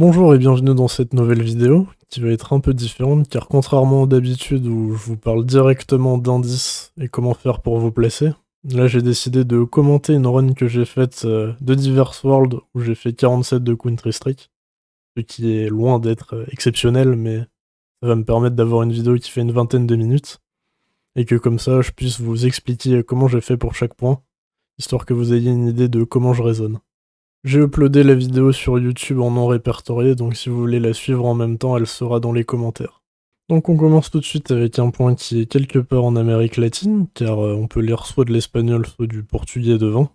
Bonjour et bienvenue dans cette nouvelle vidéo qui va être un peu différente car contrairement d'habitude où je vous parle directement d'indices et comment faire pour vous placer, là j'ai décidé de commenter une run que j'ai faite euh, de Diverse World où j'ai fait 47 de Country streak, ce qui est loin d'être euh, exceptionnel mais ça va me permettre d'avoir une vidéo qui fait une vingtaine de minutes et que comme ça je puisse vous expliquer comment j'ai fait pour chaque point, histoire que vous ayez une idée de comment je raisonne. J'ai uploadé la vidéo sur YouTube en non répertorié, donc si vous voulez la suivre en même temps, elle sera dans les commentaires. Donc on commence tout de suite avec un point qui est quelque part en Amérique latine, car euh, on peut lire soit de l'espagnol, soit du portugais devant.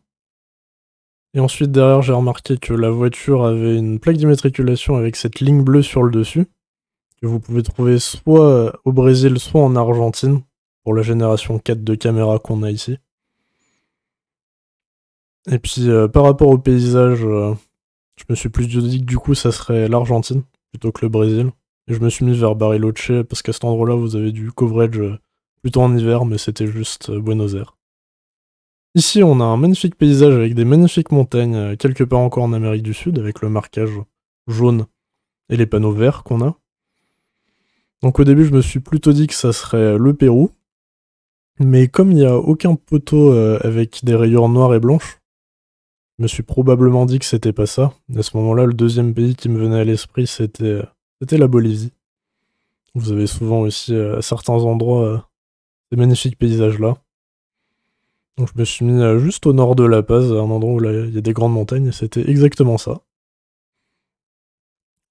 Et ensuite derrière j'ai remarqué que la voiture avait une plaque d'immatriculation avec cette ligne bleue sur le dessus, que vous pouvez trouver soit euh, au Brésil, soit en Argentine, pour la génération 4 de caméra qu'on a ici. Et puis euh, par rapport au paysage, euh, je me suis plus dit que du coup ça serait l'Argentine plutôt que le Brésil. Et je me suis mis vers Bariloche parce qu'à cet endroit-là vous avez du coverage euh, plutôt en hiver, mais c'était juste Buenos Aires. Ici on a un magnifique paysage avec des magnifiques montagnes, quelque part encore en Amérique du Sud, avec le marquage jaune et les panneaux verts qu'on a. Donc au début je me suis plutôt dit que ça serait le Pérou. Mais comme il n'y a aucun poteau avec des rayures noires et blanches, je me suis probablement dit que c'était pas ça. À ce moment-là, le deuxième pays qui me venait à l'esprit, c'était, euh, la Bolivie. Vous avez souvent aussi, euh, à certains endroits, euh, ces magnifiques paysages-là. Donc je me suis mis juste au nord de La Paz, à un endroit où il y a des grandes montagnes, c'était exactement ça.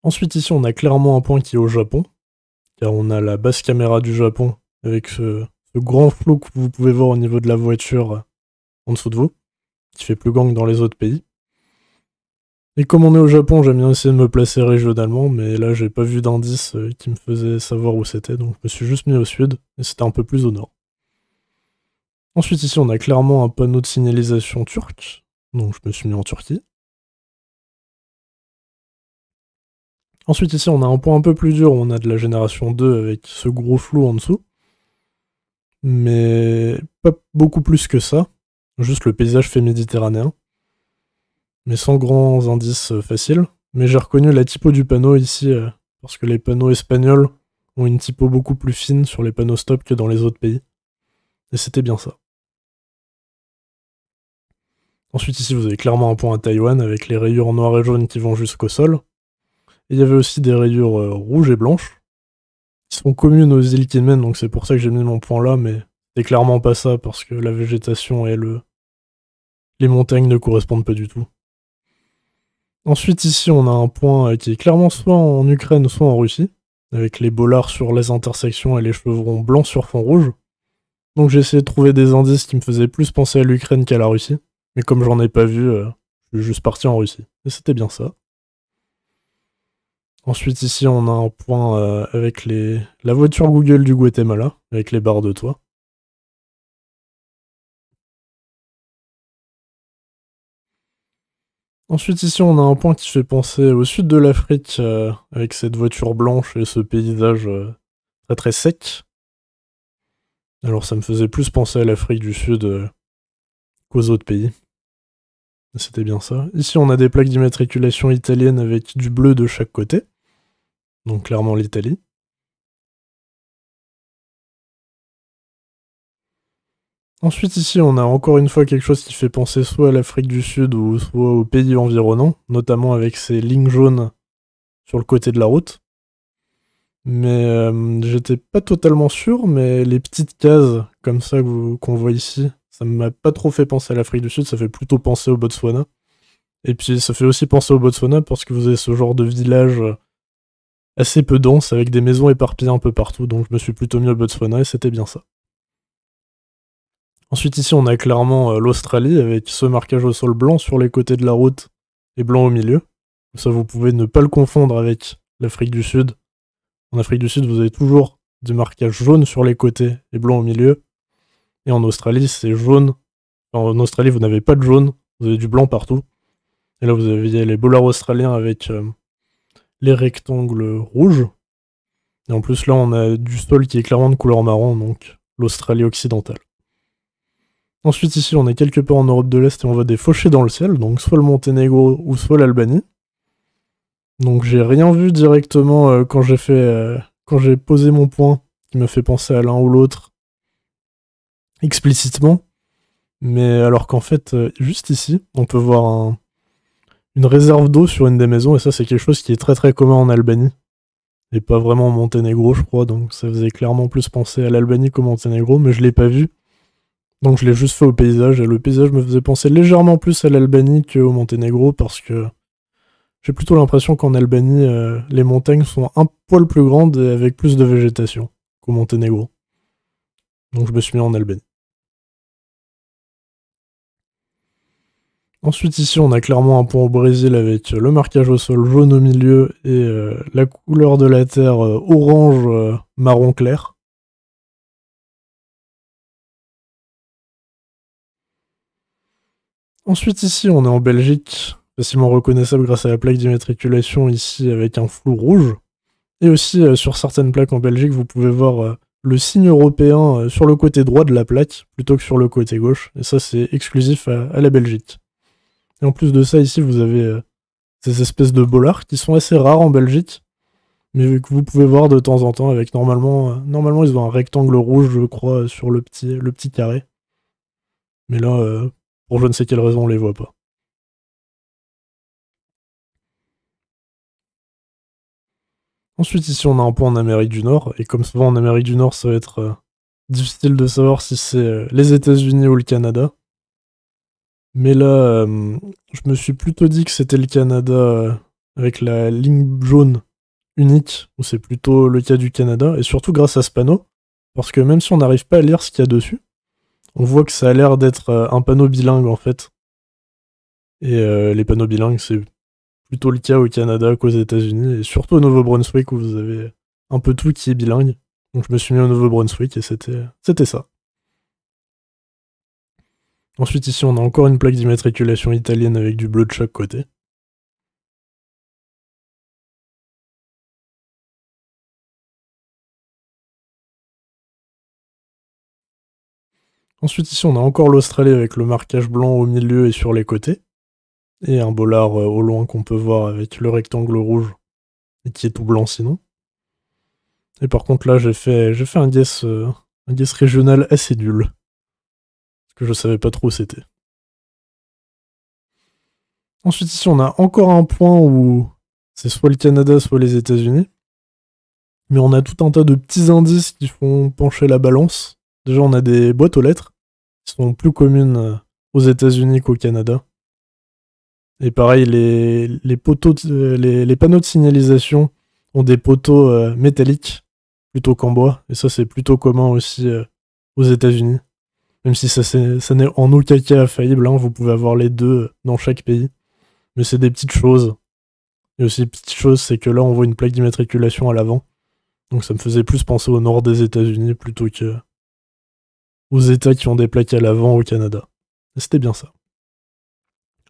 Ensuite ici on a clairement un point qui est au Japon, car on a la basse caméra du Japon, avec ce grand flou que vous pouvez voir au niveau de la voiture en dessous de vous qui fait plus gang dans les autres pays. Et comme on est au Japon, j'aime bien essayer de me placer régionalement, mais là j'ai pas vu d'indice euh, qui me faisait savoir où c'était, donc je me suis juste mis au sud, et c'était un peu plus au nord. Ensuite ici on a clairement un panneau de signalisation turc, donc je me suis mis en Turquie. Ensuite ici on a un point un peu plus dur, on a de la génération 2 avec ce gros flou en dessous, mais pas beaucoup plus que ça. Juste le paysage fait méditerranéen. Mais sans grands indices euh, faciles. Mais j'ai reconnu la typo du panneau ici, euh, parce que les panneaux espagnols ont une typo beaucoup plus fine sur les panneaux stop que dans les autres pays. Et c'était bien ça. Ensuite ici vous avez clairement un point à Taïwan avec les rayures noires et jaunes qui vont jusqu'au sol. Et il y avait aussi des rayures euh, rouges et blanches, qui sont communes aux îles Kinmen, donc c'est pour ça que j'ai mis mon point là, mais c'est clairement pas ça parce que la végétation et le... les montagnes ne correspondent pas du tout. Ensuite, ici, on a un point qui est clairement soit en Ukraine, soit en Russie, avec les bolards sur les intersections et les chevrons blancs sur fond rouge. Donc j'ai essayé de trouver des indices qui me faisaient plus penser à l'Ukraine qu'à la Russie, mais comme j'en ai pas vu, euh, je suis juste parti en Russie. Et c'était bien ça. Ensuite, ici, on a un point euh, avec les... la voiture Google du Guatemala, avec les barres de toit. Ensuite, ici, on a un point qui fait penser au sud de l'Afrique, euh, avec cette voiture blanche et ce paysage euh, très très sec. Alors, ça me faisait plus penser à l'Afrique du Sud euh, qu'aux autres pays. C'était bien ça. Ici, on a des plaques d'immatriculation italiennes avec du bleu de chaque côté. Donc, clairement l'Italie. Ensuite, ici, on a encore une fois quelque chose qui fait penser soit à l'Afrique du Sud ou soit aux pays environnants, notamment avec ces lignes jaunes sur le côté de la route. Mais euh, j'étais pas totalement sûr, mais les petites cases comme ça qu'on voit ici, ça m'a pas trop fait penser à l'Afrique du Sud, ça fait plutôt penser au Botswana. Et puis ça fait aussi penser au Botswana parce que vous avez ce genre de village assez peu dense avec des maisons éparpillées un peu partout, donc je me suis plutôt mis au Botswana et c'était bien ça. Ensuite, ici, on a clairement euh, l'Australie avec ce marquage au sol blanc sur les côtés de la route et blanc au milieu. ça, vous pouvez ne pas le confondre avec l'Afrique du Sud. En Afrique du Sud, vous avez toujours des marquages jaunes sur les côtés et blanc au milieu. Et en Australie, c'est jaune. en Australie, vous n'avez pas de jaune, vous avez du blanc partout. Et là, vous avez les bolards australiens avec euh, les rectangles rouges. Et en plus, là, on a du sol qui est clairement de couleur marron, donc l'Australie occidentale. Ensuite, ici, on est quelque part en Europe de l'Est et on voit des fauchés dans le ciel, donc soit le Monténégro ou soit l'Albanie. Donc j'ai rien vu directement euh, quand j'ai fait euh, quand j'ai posé mon point qui me fait penser à l'un ou l'autre explicitement. Mais alors qu'en fait, euh, juste ici, on peut voir une réserve d'eau sur une des maisons, et ça c'est quelque chose qui est très très commun en Albanie. Et pas vraiment en Monténégro, je crois, donc ça faisait clairement plus penser à l'Albanie qu'au Monténégro, mais je l'ai pas vu. Donc je l'ai juste fait au paysage, et le paysage me faisait penser légèrement plus à l'Albanie qu'au Monténégro, parce que j'ai plutôt l'impression qu'en Albanie, euh, les montagnes sont un poil plus grandes et avec plus de végétation qu'au Monténégro. Donc je me suis mis en Albanie. Ensuite ici on a clairement un pont au Brésil avec euh, le marquage au sol jaune au milieu et euh, la couleur de la terre orange marron clair. Ensuite, ici, on est en Belgique, facilement reconnaissable grâce à la plaque d'immatriculation ici avec un flou rouge. Et aussi, euh, sur certaines plaques en Belgique, vous pouvez voir euh, le signe européen euh, sur le côté droit de la plaque plutôt que sur le côté gauche. Et ça, c'est exclusif à, la Belgique. Et en plus de ça, ici, vous avez ces espèces de bollards qui sont assez rares en Belgique, mais que vous pouvez voir de temps en temps avec normalement, normalement ils ont un rectangle rouge, je crois, sur le petit, le petit carré. Mais là, pour je ne sais quelle raison, on les voit pas. Ensuite, ici, on a un point en Amérique du Nord, et comme souvent en Amérique du Nord, ça va être euh, difficile de savoir si c'est euh, les États-Unis ou le Canada. Mais là, euh, je me suis plutôt dit que c'était le Canada avec la ligne jaune unique, Ou c'est plutôt le cas du Canada, et surtout grâce à ce panneau, parce que même si on n'arrive pas à lire ce qu'il y a dessus, on voit que ça a l'air d'être euh, un panneau bilingue en fait. Et euh, les panneaux bilingues, c'est plutôt le cas au Canada qu'aux États-Unis, et surtout au Nouveau-Brunswick où vous avez un peu tout qui est bilingue. Donc je me suis mis au Nouveau-Brunswick et c'était, c'était ça. Ensuite ici on a encore une plaque d'immatriculation italienne avec du bleu de chaque côté. Ensuite, ici, on a encore l'Australie avec le marquage blanc au milieu et sur les côtés. Et un bolard euh, au loin qu'on peut voir avec le rectangle rouge et qui est tout blanc sinon. Et par contre, là, j'ai fait, fait un guess, euh, un régional assez nul. Parce que je savais pas trop où c'était. Ensuite, ici, on a encore un point où c'est soit le Canada, soit les États-Unis. Mais on a tout un tas de petits indices qui font pencher la balance. Déjà, on a des boîtes aux lettres qui sont plus communes euh, aux États-Unis qu'au Canada. Et pareil, les, poteaux, les, panneaux de signalisation ont des poteaux euh, métalliques plutôt qu'en bois. Et ça, c'est plutôt commun aussi euh, aux États-Unis. Même si ça, ça n'est en aucun cas faillible, hein. vous pouvez avoir les deux dans chaque pays. Mais c'est des petites choses. Et aussi, petite chose, c'est que là, on voit une plaque d'immatriculation à l'avant. Donc ça me faisait plus penser au nord des États-Unis plutôt que aux États qui ont des plaques à l'avant au Canada. C'était bien ça.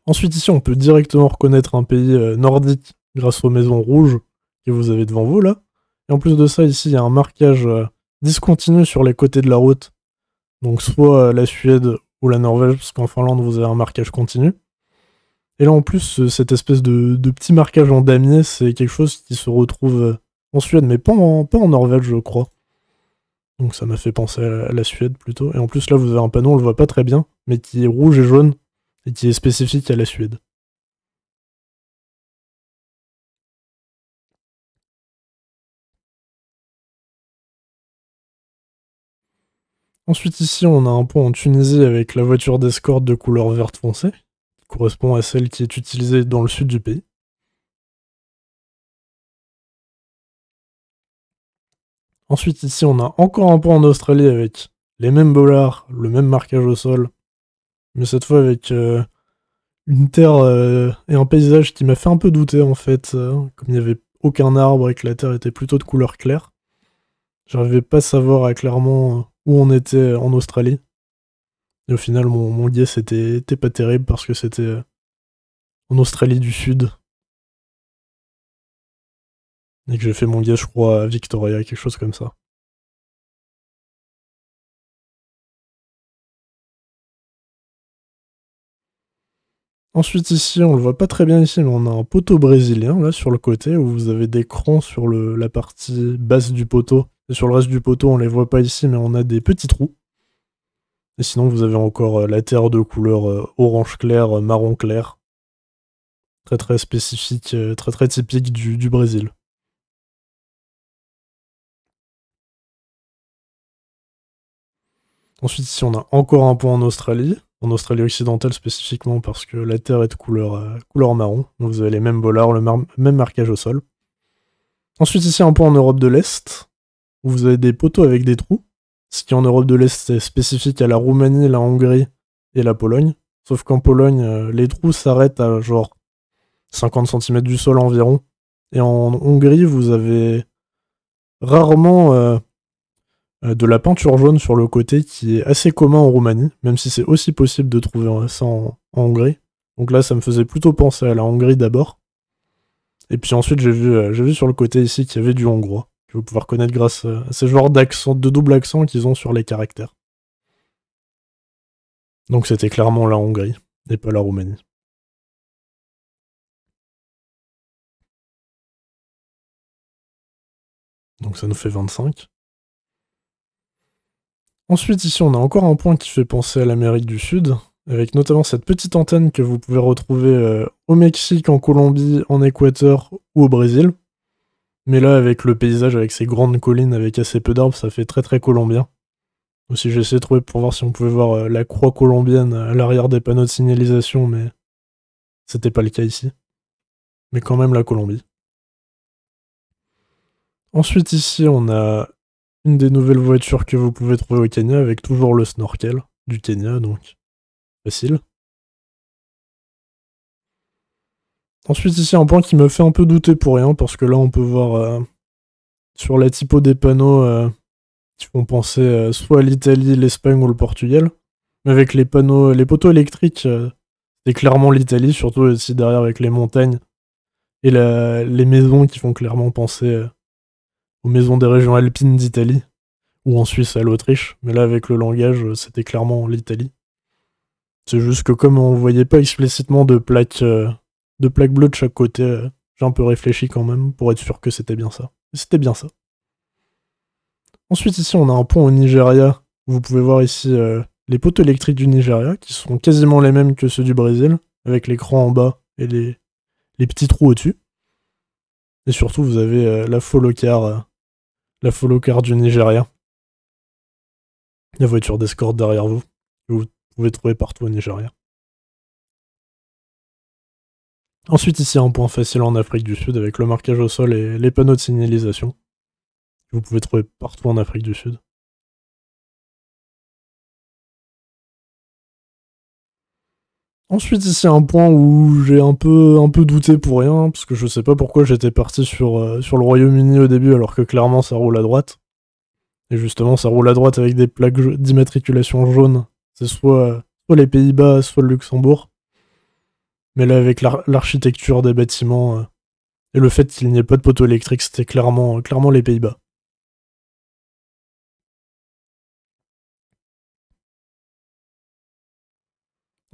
Ensuite, ici, on peut directement reconnaître un pays euh, nordique grâce aux maisons rouges que vous avez devant vous là. Et en plus de ça, ici, il y a un marquage euh, discontinu sur les côtés de la route. Donc, soit euh, la Suède ou la Norvège, parce qu'en Finlande, vous avez un marquage continu. Et là, en plus, cette espèce de, petit marquage en damier, c'est quelque chose qui se retrouve en Suède, mais pas en Norvège, je crois. Donc ça m'a fait penser à la Suède plutôt. Et en plus là vous avez un panneau, on le voit pas très bien, mais qui est rouge et jaune, et qui est spécifique à la Suède. Ensuite ici on a un pont en Tunisie avec la voiture d'escorte de couleur verte foncée, qui correspond à celle qui est utilisée dans le sud du pays. Ensuite, ici, on a encore un point en Australie avec les mêmes bollards, le même marquage au sol, mais cette fois avec euh, une terre euh, et un paysage qui m'a fait un peu douter en fait, euh, comme il n'y avait aucun arbre et que la terre était plutôt de couleur claire. J'arrivais pas à savoir clairement où on était en Australie. Et au final, mon, mon c'était pas terrible parce que c'était en Australie du Sud, et que j'ai fait mon gars, je crois, à Victoria, quelque chose comme ça. Ensuite ici, on le voit pas très bien ici, mais on a un poteau brésilien là sur le côté où vous avez des crans sur la partie basse du poteau. Et sur le reste du poteau, on les voit pas ici, mais on a des petits trous. Et sinon, vous avez encore euh, la terre de couleur euh, orange clair, euh, marron clair. Très très spécifique, très très typique du, du Brésil. Ensuite, ici, on a encore un point en Australie, en Australie occidentale spécifiquement parce que la terre est de couleur, euh, marron. Donc vous avez les mêmes bollards, le même marquage au sol. Ensuite, ici, un point en Europe de l'Est, où vous avez des poteaux avec des trous. Ce qui en Europe de l'Est est spécifique à la Roumanie, la Hongrie et la Pologne. Sauf qu'en Pologne, euh, les trous s'arrêtent à genre 50 cm du sol environ. Et en Hongrie, vous avez rarement euh, euh, de la peinture jaune sur le côté qui est assez commun en Roumanie, même si c'est aussi possible de trouver ça en, Hongrie. Donc là, ça me faisait plutôt penser à la Hongrie d'abord. Et puis ensuite, j'ai vu, euh, vu sur le côté ici qu'il y avait du hongrois, que vous pouvez reconnaître grâce à ces genre d'accent, de double accent qu'ils ont sur les caractères. Donc c'était clairement la Hongrie et pas la Roumanie. Donc ça nous fait 25. Ensuite, ici, on a encore un point qui fait penser à l'Amérique du Sud, avec notamment cette petite antenne que vous pouvez retrouver euh, au Mexique, en Colombie, en Équateur ou au Brésil. Mais là, avec le paysage, avec ces grandes collines, avec assez peu d'arbres, ça fait très très colombien. Aussi, j'ai essayé de trouver pour voir si on pouvait voir euh, la croix colombienne à l'arrière des panneaux de signalisation, mais c'était pas le cas ici. Mais quand même la Colombie. Ensuite, ici, on a une des nouvelles voitures que vous pouvez trouver au Kenya avec toujours le snorkel du Kenya, donc facile. Ensuite, ici, un point qui me fait un peu douter pour rien, parce que là, on peut voir euh, sur la typo des panneaux euh, qui font penser euh, soit à l'Italie, l'Espagne ou le Portugal. Mais avec les panneaux, les poteaux électriques, c'est clairement l'Italie, surtout ici derrière avec les montagnes et les maisons qui font clairement penser aux maisons des régions alpines d'Italie, ou en Suisse à l'Autriche, mais là avec le langage, euh, c'était clairement l'Italie. C'est juste que comme on voyait pas explicitement de plaques euh, de plaques bleues de chaque côté, euh, j'ai un peu réfléchi quand même pour être sûr que c'était bien ça. C'était bien ça. Ensuite ici on a un pont au Nigeria. Vous pouvez voir ici les poteaux électriques du Nigeria qui sont quasiment les mêmes que ceux du Brésil, avec l'écran en bas et les, les petits trous au-dessus. Et surtout vous avez la faux la follow car du Nigeria. La voiture d'escorte derrière vous, vous pouvez trouver partout au Nigeria. Ensuite, ici, un point facile en Afrique du Sud avec le marquage au sol et les panneaux de signalisation vous pouvez trouver partout en Afrique du Sud. Ensuite, ici, un point où j'ai un peu, un peu douté pour rien, parce que je sais pas pourquoi j'étais parti sur, euh, sur le Royaume-Uni au début, alors que clairement ça roule à droite. Et justement, ça roule à droite avec des plaques d'immatriculation jaune. C'est soit, les Pays-Bas, soit le Luxembourg. Mais là, avec l'architecture des bâtiments euh, et le fait qu'il n'y ait pas de poteaux électrique, c'était clairement, clairement les Pays-Bas.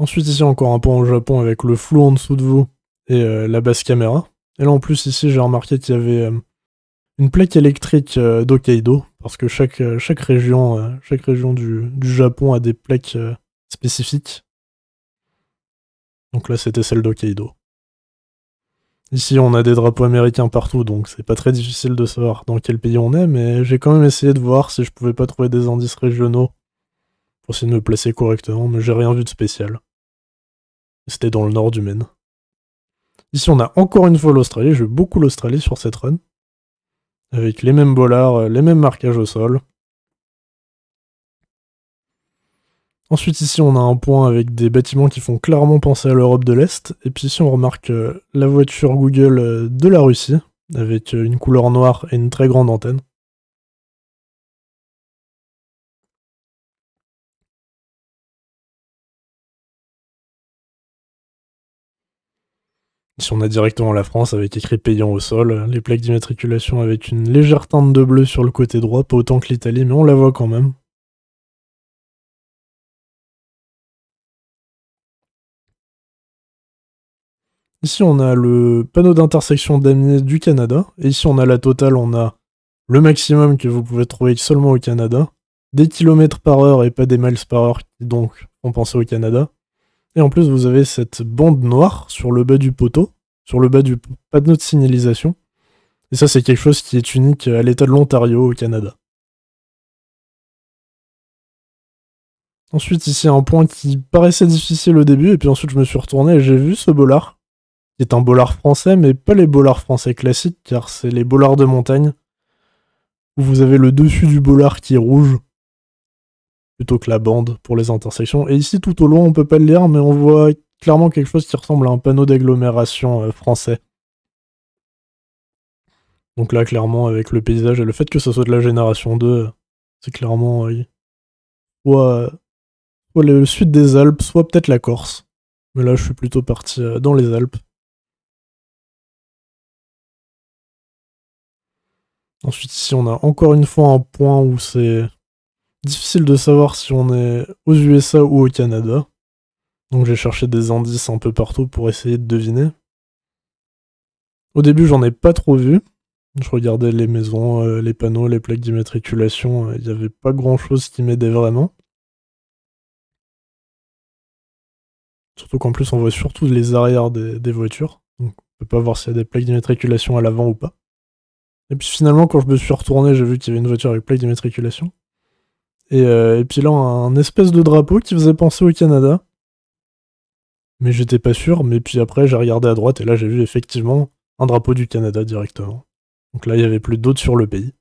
Ensuite, ici, encore un point au Japon avec le flou en dessous de vous et euh, la basse caméra. Et là, en plus, ici, j'ai remarqué qu'il y avait euh, une plaque électrique euh, parce que chaque, euh, chaque région, chaque région du, du, Japon a des plaques spécifiques. Donc là, c'était celle d'Hokkaido. Ici, on a des drapeaux américains partout, donc c'est pas très difficile de savoir dans quel pays on est, mais j'ai quand même essayé de voir si je pouvais pas trouver des indices régionaux pour essayer de me placer correctement, mais j'ai rien vu de spécial. C'était dans le nord du Maine. Ici, on a encore une fois l'Australie. Je beaucoup l'Australie sur cette run. Avec les mêmes bollards, euh, les mêmes marquages au sol. Ensuite, ici, on a un point avec des bâtiments qui font clairement penser à l'Europe de l'Est. Et puis ici, on remarque euh, la voiture Google euh, de la Russie, avec une couleur noire et une très grande antenne. Si on a directement la France avec écrit payant au sol, les plaques d'immatriculation avec une légère teinte de bleu sur le côté droit, pas autant que l'Italie, mais on la voit quand même. Ici, on a le panneau d'intersection d'amnés du Canada. Et ici, on a la totale, on a le maximum que vous pouvez trouver seulement au Canada. Des kilomètres par heure et pas des miles par heure donc on pense au Canada. Et en plus, vous avez cette bande noire sur le bas du poteau, sur le bas du panneau de signalisation. Et ça, c'est quelque chose qui est unique à l'état de l'Ontario au Canada. Ensuite, ici, un point qui paraissait difficile au début, et puis ensuite, je me suis retourné et j'ai vu ce bollard, C'est un bollard français, mais pas les bollards français classiques, car c'est les bollards de montagne, où vous avez le dessus du bollard qui est rouge, plutôt que la bande pour les intersections. Et ici, tout au long, on peut pas le lire, mais on voit clairement quelque chose qui ressemble à un panneau d'agglomération euh, français. Donc là, clairement, avec le paysage et le fait que ce soit de la génération 2, euh, c'est clairement soit, euh, soit le sud des Alpes, soit peut-être la Corse. Mais là, je suis plutôt parti dans les Alpes. Ensuite, ici, on a encore une fois un point où c'est difficile de savoir si on est aux USA ou au Canada. Donc j'ai cherché des indices un peu partout pour essayer de deviner. Au début, j'en ai pas trop vu. Je regardais les maisons, euh, les panneaux, les plaques d'immatriculation. Euh, il n'y avait pas grand-chose qui m'aidait vraiment. Surtout qu'en plus, on voit surtout les arrières des, voitures. Donc on peut pas voir s'il y a des plaques d'immatriculation à l'avant ou pas. Et puis finalement, quand je me suis retourné, j'ai vu qu'il y avait une voiture avec plaque d'immatriculation. Euh, et, puis là, un espèce de drapeau qui faisait penser au Canada. Mais j'étais pas sûr, mais puis après, j'ai regardé à droite et là, j'ai vu effectivement un drapeau du Canada directement. Donc là, il n'y avait plus d'autres sur le pays.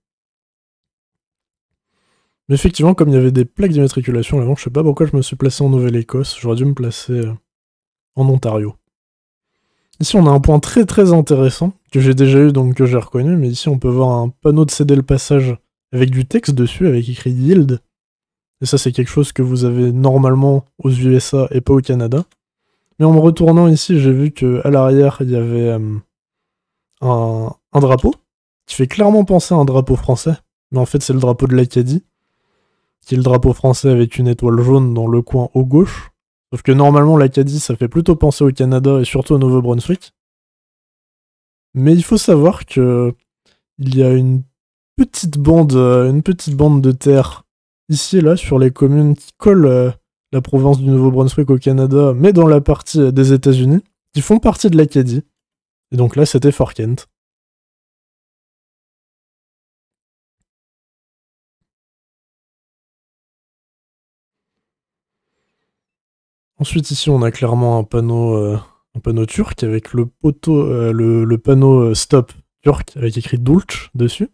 Mais effectivement, comme il y avait des plaques d'immatriculation avant, je sais pas pourquoi je me suis placé en Nouvelle-Écosse, j'aurais dû me placer euh, en Ontario. Ici, on a un point très très intéressant que j'ai déjà eu, donc que j'ai reconnu, mais ici, on peut voir un panneau de céder le passage avec du texte dessus, avec écrit Yield. Et ça, c'est quelque chose que vous avez normalement aux USA et pas au Canada. Mais en me retournant ici, j'ai vu qu'à l'arrière, il y avait euh, un, drapeau qui fait clairement penser à un drapeau français. Mais en fait, c'est le drapeau de l'Acadie, qui est le drapeau français avec une étoile jaune dans le coin au gauche. Sauf que normalement, l'Acadie, ça fait plutôt penser au Canada et surtout au Nouveau-Brunswick. Mais il faut savoir que il y a une petite bande, euh, une petite bande de terre ici, là, sur les communes qui collent euh, la province du Nouveau-Brunswick au Canada, mais dans la partie euh, des États-Unis, qui font partie de l'Acadie. Et donc là, c'était Fort Kent. Ensuite, ici, on a clairement un panneau, euh, un panneau turc avec le poteau, le, panneau stop turc avec écrit Dulce dessus.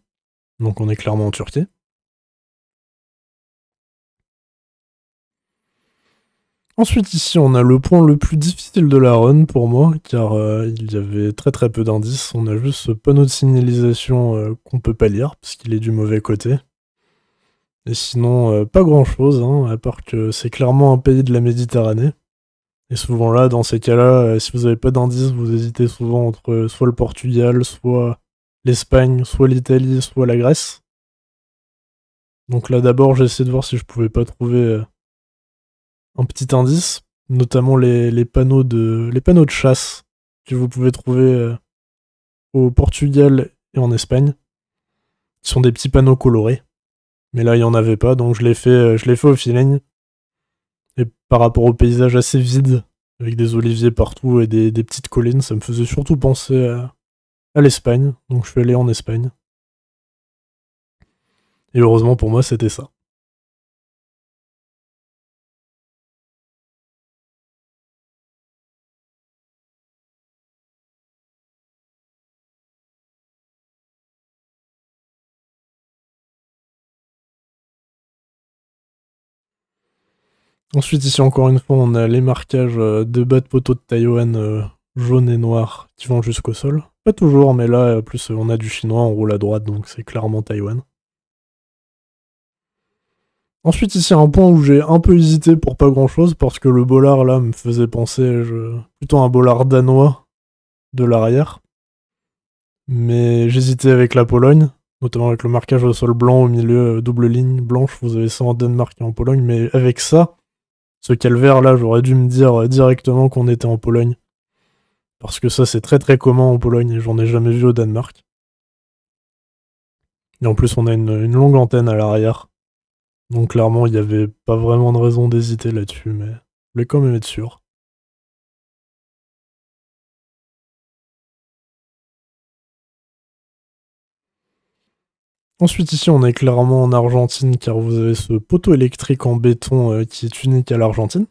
Donc, on est clairement en Turquie. Ensuite, ici, on a le point le plus difficile de la run pour moi, car euh, il y avait très très peu d'indices. On a juste ce panneau de signalisation euh, qu'on peut pas lire, parce qu'il est du mauvais côté. Et sinon, euh, pas grand chose, hein, à part que c'est clairement un pays de la Méditerranée. Et souvent là, dans ces cas-là, si vous avez pas d'indices, vous hésitez souvent entre soit le Portugal, soit l'Espagne, soit l'Italie, soit la Grèce. Donc là, d'abord, j'ai essayé de voir si je pouvais pas trouver un petit indice, notamment les, panneaux, de, chasse que vous pouvez trouver euh, au Portugal et en Espagne. Ce sont des petits panneaux colorés. Mais là, il n'y en avait pas, donc je l'ai fait, euh, fait au feeling. Et par rapport au paysage assez vide, avec des oliviers partout et des, petites collines, ça me faisait surtout penser à, à l'Espagne. Donc je suis allé en Espagne. Et heureusement pour moi, c'était ça. Ensuite, ici, encore une fois, on a les marquages euh, de bas de poteau de Taïwan euh, jaune et noir qui vont jusqu'au sol. Pas toujours, mais là, euh, plus on a du chinois en roule à droite, donc c'est clairement Taïwan. Ensuite, ici, un point où j'ai un peu hésité pour pas grand chose, parce que le bolard là me faisait penser plutôt à un bolard danois de l'arrière. Mais j'hésitais avec la Pologne, notamment avec le marquage au sol blanc au milieu, double ligne blanche. Vous avez ça en Danemark et en Pologne, mais avec ça, ce calvaire là, j'aurais dû me dire euh, directement qu'on était en Pologne. Parce que ça, c'est très très commun en Pologne et j'en ai jamais vu au Danemark. Et en plus, on a une, longue antenne à l'arrière. Donc clairement, il n'y avait pas vraiment de raison d'hésiter là-dessus, mais je voulais quand même être sûr. Ensuite, ici, on est clairement en Argentine, car vous avez ce poteau électrique en béton euh, qui est unique à l'Argentine.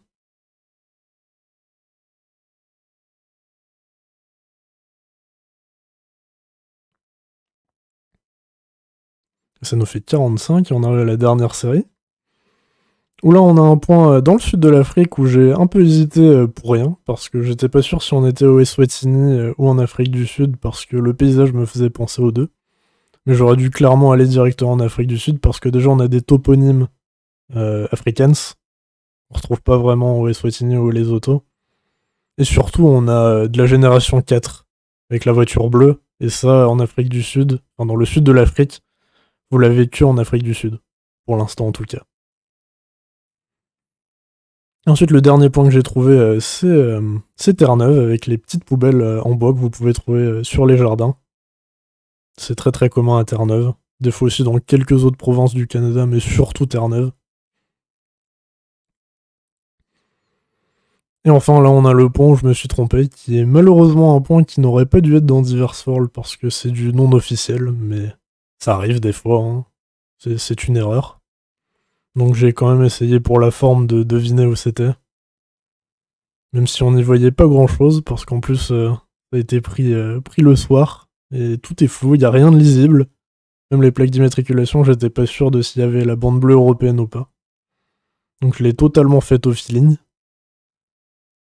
Ça nous fait 45 et on arrive à la dernière série. Où là, on a un point euh, dans le sud de l'Afrique où j'ai un peu hésité euh, pour rien, parce que j'étais pas sûr si on était au Eswatini ou en Afrique du Sud, parce que le paysage me faisait penser aux deux mais j'aurais dû clairement aller directement en Afrique du Sud parce que déjà on a des toponymes euh, africains, on On retrouve pas vraiment au Swatini ou les autos. Et surtout, on a euh, de la génération 4 avec la voiture bleue. Et ça, en Afrique du Sud, enfin dans le sud de l'Afrique, vous l'avez tué en Afrique du Sud. Pour l'instant, en tout cas. Ensuite, le dernier point que j'ai trouvé, euh, c'est Terre-Neuve avec les petites poubelles en bois que vous pouvez trouver sur les jardins. C'est très très commun à Terre-Neuve. Des fois aussi dans quelques autres provinces du Canada, mais surtout Terre-Neuve. Et enfin, là, on a le pont, je me suis trompé, qui est malheureusement un pont qui n'aurait pas dû être dans World, parce que c'est du non officiel, mais ça arrive des fois, hein. c'est une erreur. Donc j'ai quand même essayé pour la forme de deviner où c'était. Même si on n'y voyait pas grand chose, parce qu'en plus, euh, ça a été pris, euh, pris le soir, et tout est flou, il n'y a rien de lisible. Même les plaques d'immatriculation, j'étais pas sûr de s'il y avait la bande bleue européenne ou pas. Donc je l'ai totalement faite au feeling.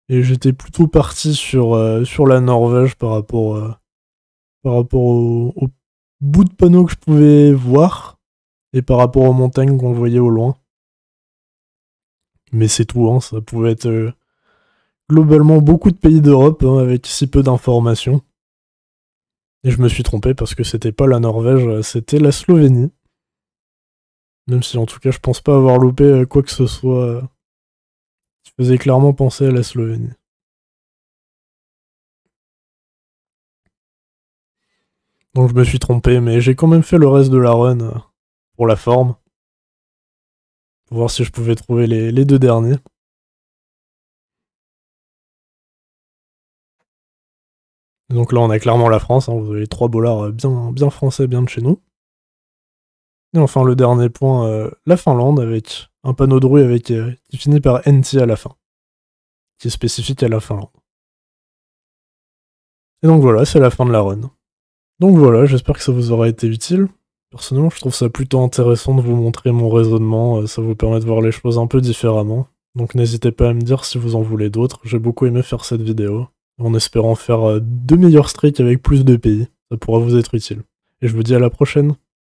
Et j'étais plutôt parti sur, euh, sur la Norvège par rapport, euh, par rapport au, bout de panneau que je pouvais voir et par rapport aux montagnes qu'on voyait au loin. Mais c'est tout, hein, ça pouvait être euh, globalement beaucoup de pays d'Europe hein, avec si peu d'informations. Et je me suis trompé parce que c'était pas la Norvège, euh, c'était la Slovénie. Même si en tout cas je pense pas avoir loupé euh, quoi que ce soit euh, qui faisait clairement penser à la Slovénie. Donc je me suis trompé, mais j'ai quand même fait le reste de la run pour la forme. Pour voir si je pouvais trouver les, les deux derniers. Donc là, on a clairement la France. Hein. vous avez trois bolards euh, bien, français, bien de chez nous. Et enfin, le dernier point, euh, la Finlande, avec un panneau de rouille avec, euh, qui finit par NT à la fin, qui est spécifique à la Finlande. Et donc voilà, c'est la fin de la run. Donc voilà, j'espère que ça vous aura été utile. Personnellement, je trouve ça plutôt intéressant de vous montrer mon raisonnement, ça vous permet de voir les choses un peu différemment. Donc n'hésitez pas à me dire si vous en voulez d'autres, j'ai beaucoup aimé faire cette vidéo en espérant faire euh, de meilleurs streaks avec plus de pays. Ça pourra vous être utile. Et je vous dis à la prochaine.